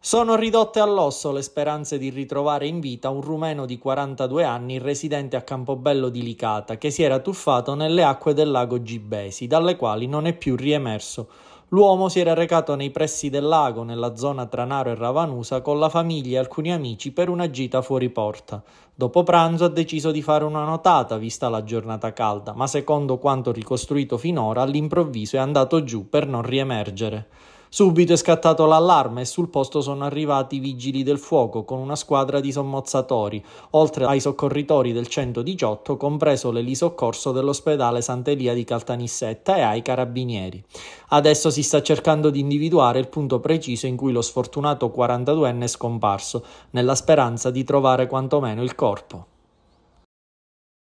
Sono ridotte all'osso le speranze di ritrovare in vita un rumeno di 42 anni residente a Campobello di Licata che si era tuffato nelle acque del lago Gibesi, dalle quali non è più riemerso. L'uomo si era recato nei pressi del lago, nella zona tra Naro e Ravanusa, con la famiglia e alcuni amici per una gita fuori porta. Dopo pranzo ha deciso di fare una notata, vista la giornata calda, ma secondo quanto ricostruito finora all'improvviso è andato giù per non riemergere. Subito è scattato l'allarme e sul posto sono arrivati i vigili del fuoco con una squadra di sommozzatori, oltre ai soccorritori del 118, compreso l'elisoccorso dell'ospedale Sant'Elia di Caltanissetta e ai carabinieri. Adesso si sta cercando di individuare il punto preciso in cui lo sfortunato 42enne è scomparso, nella speranza di trovare quantomeno il corpo.